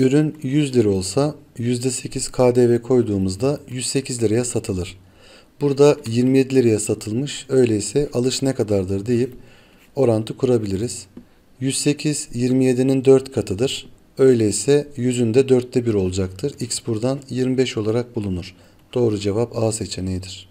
Ürün 100 lira olsa %8 KDV koyduğumuzda 108 liraya satılır. Burada 27 liraya satılmış öyleyse alış ne kadardır deyip orantı kurabiliriz. 108 27'nin 4 katıdır. Öyleyse 100'ün de 4'te 1 olacaktır. X buradan 25 olarak bulunur. Doğru cevap A seçeneğidir.